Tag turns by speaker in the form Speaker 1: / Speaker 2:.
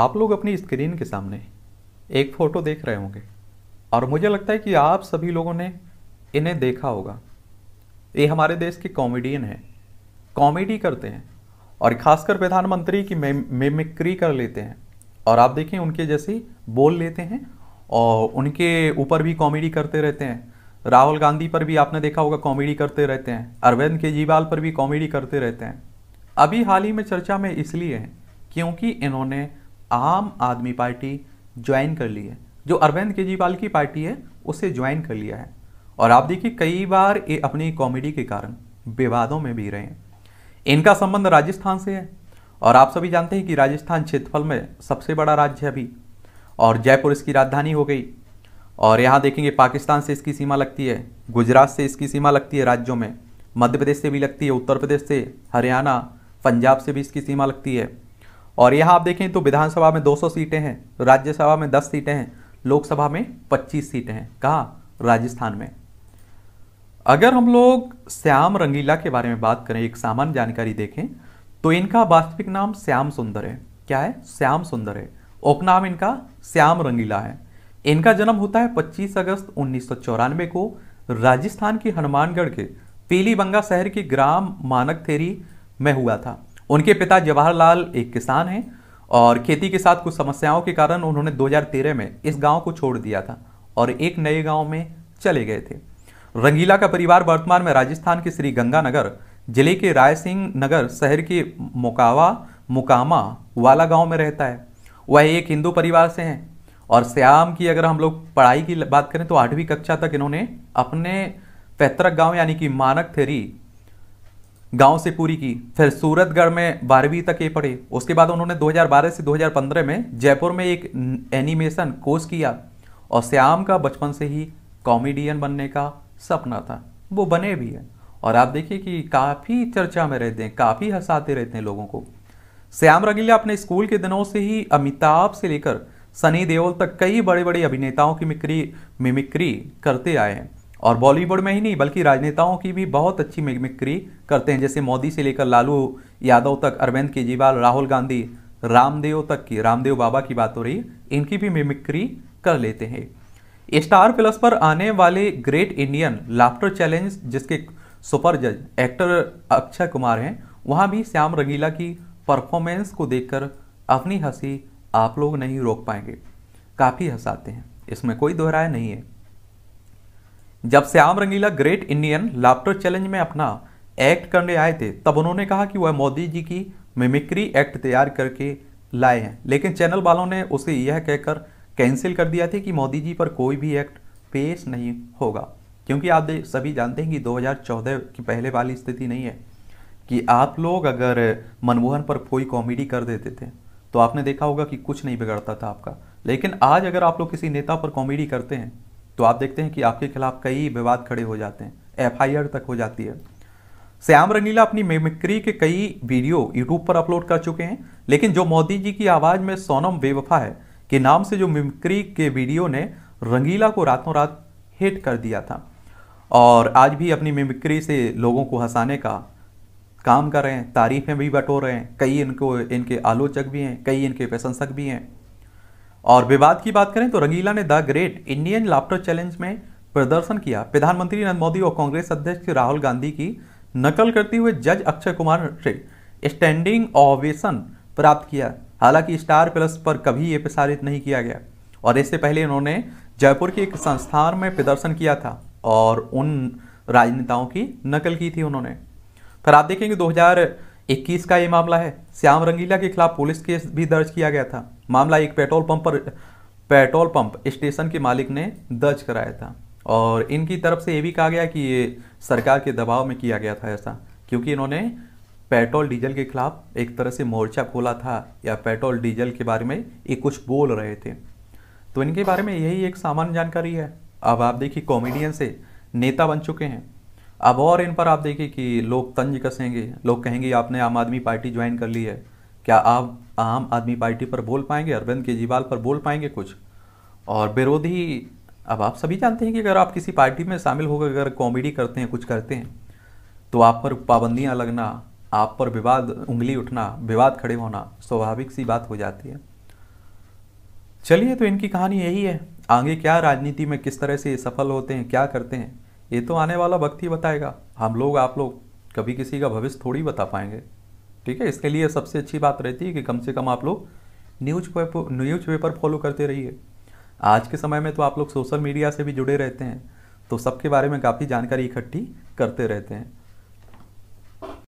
Speaker 1: आप लोग अपनी स्क्रीन के सामने एक फ़ोटो देख रहे होंगे और मुझे लगता है कि आप सभी लोगों ने इन्हें देखा होगा ये हमारे देश के कॉमेडियन हैं कॉमेडी करते हैं और खासकर प्रधानमंत्री की मेमिक्री कर लेते हैं और आप देखें उनके जैसे बोल लेते हैं और उनके ऊपर भी कॉमेडी करते रहते हैं राहुल गांधी पर भी आपने देखा होगा कॉमेडी करते रहते हैं अरविंद केजरीवाल पर भी कॉमेडी करते रहते हैं अभी हाल ही में चर्चा में इसलिए हैं क्योंकि इन्होंने आम आदमी पार्टी ज्वाइन कर ली है जो अरविंद केजरीवाल की पार्टी है उसे ज्वाइन कर लिया है और आप देखिए कई बार ये अपनी कॉमेडी के कारण विवादों में भी रहे हैं इनका संबंध राजस्थान से है और आप सभी जानते हैं कि राजस्थान क्षेत्रफल में सबसे बड़ा राज्य है अभी और जयपुर इसकी राजधानी हो गई और यहाँ देखेंगे पाकिस्तान से इसकी सीमा लगती है गुजरात से इसकी सीमा लगती है राज्यों में मध्य प्रदेश से भी लगती है उत्तर प्रदेश से हरियाणा पंजाब से भी इसकी सीमा लगती है और यहाँ आप देखें तो विधानसभा में 200 सीटें हैं राज्यसभा में 10 सीटें हैं लोकसभा में 25 सीटें हैं कहा राजस्थान में अगर हम लोग श्याम रंगीला के बारे में बात करें एक सामान्य जानकारी देखें तो इनका वास्तविक नाम श्याम सुंदर है क्या है श्याम सुंदर है उपनाम इनका श्याम रंगीला है इनका जन्म होता है 25 अगस्त उन्नीस को राजस्थान के हनुमानगढ़ के पीलीबंगा शहर के ग्राम मानक थेरी में हुआ था उनके पिता जवाहरलाल एक किसान हैं और खेती के साथ कुछ समस्याओं के कारण उन्होंने 2013 में इस गांव को छोड़ दिया था और एक नए गांव में चले गए थे रंगीला का परिवार वर्तमान में राजस्थान के श्री गंगानगर जिले के राय सिंह नगर शहर के मोकावा मुकामा वाला गांव में रहता है वह एक हिंदू परिवार से हैं और श्याम की अगर हम लोग पढ़ाई की बात करें तो आठवीं कक्षा तक इन्होंने अपने पैतृक गांव यानी कि मानक थेरी गांव से पूरी की फिर सूरतगढ़ में बारहवीं तक ये पढ़े उसके बाद उन्होंने 2012 से 2015 में जयपुर में एक एनिमेशन कोर्स किया और श्याम का बचपन से ही कॉमेडियन बनने का सपना था वो बने भी हैं और आप देखिए कि काफ़ी चर्चा में रहते हैं काफ़ी हंसाते रहते हैं लोगों को श्याम रंगीला अपने स्कूल के दिनों से ही अमिताभ से लेकर सनी देओल तक कई बड़े बड़े अभिनेताओं की मिक्री मिमिक्री करते आए हैं और बॉलीवुड में ही नहीं बल्कि राजनेताओं की भी बहुत अच्छी मिमिक्री करते हैं जैसे मोदी से लेकर लालू यादव तक अरविंद केजरीवाल राहुल गांधी रामदेव तक की रामदेव बाबा की बात हो रही इनकी भी मिमिक्री कर लेते हैं स्टार प्लस पर आने वाले ग्रेट इंडियन लाफ्टर चैलेंज जिसके सुपर जज एक्टर अक्षय कुमार हैं वहाँ भी श्याम रंगीला की परफॉर्मेंस को देखकर अपनी हंसी आप लोग नहीं रोक पाएंगे काफ़ी हंसाते हैं इसमें कोई दोहराया नहीं है जब Shyam Rangeela great Indian laughter challenge में अपना एक्ट करने आए थे तब उन्होंने कहा कि वह मोदी जी की मिमिक्री एक्ट तैयार करके लाए हैं लेकिन चैनल वालों ने उसे यह कहकर कैंसिल कर दिया था कि मोदी जी पर कोई भी एक्ट पेश नहीं होगा क्योंकि आप सभी जानते हैं कि 2014 की पहले वाली स्थिति नहीं है कि आप लोग अगर मनमोहन पर कोई कॉमेडी कर देते थे तो आपने देखा होगा कि कुछ नहीं बिगड़ता था आपका लेकिन आज अगर आप लोग किसी नेता पर कॉमेडी करते हैं तो आप देखते हैं कि आपके खिलाफ कई विवाद खड़े हो जाते हैं एफआईआर तक हो जाती है श्याम रंगीला अपनी मेमिक्री के कई वीडियो यूट्यूब पर अपलोड कर चुके हैं लेकिन जो मोदी जी की आवाज़ में सोनम बेवफा है के नाम से जो मिमिक्री के वीडियो ने रंगीला को रातों रात हिट कर दिया था और आज भी अपनी मिमिक्री से लोगों को हंसाने का काम कर रहे हैं तारीफ़ें भी बटोर रहे हैं कई इनको इनके आलोचक भी हैं कई इनके प्रशंसक भी हैं और विवाद की बात करें तो रंगीला ने the great Indian laughter challenge में प्रदर्शन किया प्रधानमंत्री नरेंद्र मोदी और कांग्रेस अध्यक्ष राहुल गांधी की नकल करते हुए जज अक्षय कुमार से स्टैंडिंग ओवेशन प्राप्त किया हालांकि स्टार प्लस पर कभी ये प्रसारित नहीं किया गया और इससे पहले इन्होंने जयपुर के एक संस्थान में प्रदर्शन किया था और उन राजनेताओं की नकल की थी उन्होंने फिर आप देखेंगे 2021 का ये मामला है श्याम रंगीला के खिलाफ पुलिस केस भी दर्ज किया गया था मामला एक पेट्रोल पंप पर पेट्रोल पंप स्टेशन के मालिक ने दर्ज कराया था और इनकी तरफ से ये भी कहा गया कि ये सरकार के दबाव में किया गया था ऐसा क्योंकि इन्होंने पेट्रोल डीजल के खिलाफ एक तरह से मोर्चा खोला था या पेट्रोल डीजल के बारे में ये कुछ बोल रहे थे तो इनके बारे में यही एक सामान्य जानकारी है अब आप देखिए कॉमेडियन से नेता बन चुके हैं अब और इन पर आप देखिए कि लोग तंज कसेंगे लोग कहेंगे आपने आम आदमी पार्टी ज्वाइन कर ली है क्या आप आम आदमी पार्टी पर बोल पाएंगे अरविंद केजरीवाल पर बोल पाएंगे कुछ और विरोधी अब आप सभी जानते हैं कि अगर आप किसी पार्टी में शामिल होकर अगर कॉमेडी करते हैं कुछ करते हैं तो आप पर पाबंदियाँ लगना आप पर विवाद उंगली उठना विवाद खड़े होना स्वाभाविक सी बात हो जाती है चलिए तो इनकी कहानी यही है आगे क्या राजनीति में किस तरह से ये सफल होते हैं क्या करते हैं ये तो आने वाला वक्त ही बताएगा हम लोग आप लोग कभी किसी का भविष्य थोड़ी बता पाएंगे ठीक है इसके लिए सबसे अच्छी बात रहती है कि कम से कम आप लोग newspaper newspaper follow करते रहिए आज के समय में तो आप लोग सोशल मीडिया से भी जुड़े रहते हैं तो सबके बारे में काफ़ी जानकारी इकट्ठी करते रहते हैं